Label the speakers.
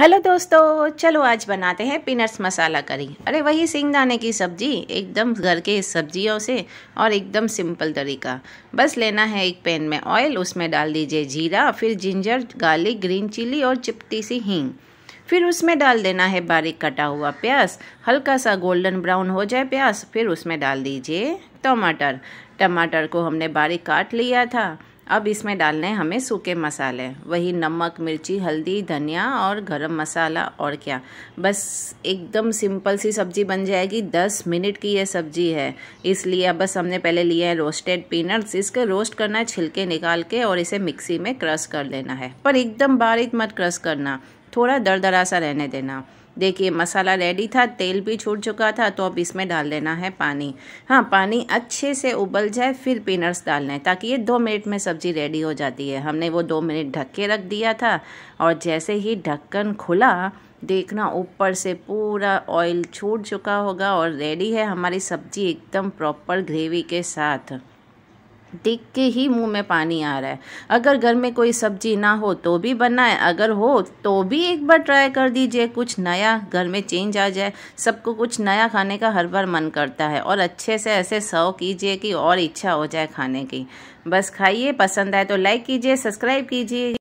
Speaker 1: hello दोस्तों चलो आज बनाते हैं पीनट्स मसाला करी अरे वही सिंगदाने की सब्जी एकदम घर के सब्जियों से और एकदम सिंपल तरीका बस लेना है एक पैन में ऑयल उसमें डाल दीजिए जीरा फिर जिंजर गार्लिक ग्रीन चिली और चिपटी सी हींग फिर उसमें डाल देना है बारीक कटा हुआ प्याज हल्का सा गोल्डन ब्राउन हो जाए प्याज फिर उसमें डाल दीजिए टमाटर टमाटर को हमने बारीक काट लिया था अब इसमें डालने हैं हमें सूखे मसाले वही नमक मिर्ची हल्दी धनिया और गरम मसाला और क्या बस एकदम सिंपल सी सब्ज़ी बन जाएगी दस मिनट की यह सब्ज़ी है इसलिए बस हमने पहले लिए हैं रोस्टेड पीनट्स इसके रोस्ट करना है छिलके निकाल के और इसे मिक्सी में क्रश कर लेना है पर एकदम बारीक मत क्रश करना थोड़ा दरदरा सा रहने देना देखिए मसाला रेडी था तेल भी छूट चुका था तो अब इसमें डाल देना है पानी हाँ पानी अच्छे से उबल जाए फिर पीनट्स डालने ताकि ये दो मिनट में सब्ज़ी रेडी हो जाती है हमने वो दो मिनट ढक के रख दिया था और जैसे ही ढक्कन खुला देखना ऊपर से पूरा ऑयल छूट चुका होगा और रेडी है हमारी सब्ज़ी एकदम प्रॉपर ग्रेवी के साथ देख के ही मुंह में पानी आ रहा है अगर घर में कोई सब्जी ना हो तो भी बनाए अगर हो तो भी एक बार ट्राई कर दीजिए कुछ नया घर में चेंज आ जाए सबको कुछ नया खाने का हर बार मन करता है और अच्छे से ऐसे सर्व कीजिए कि और इच्छा हो जाए खाने की बस खाइए पसंद आए तो लाइक कीजिए सब्सक्राइब कीजिए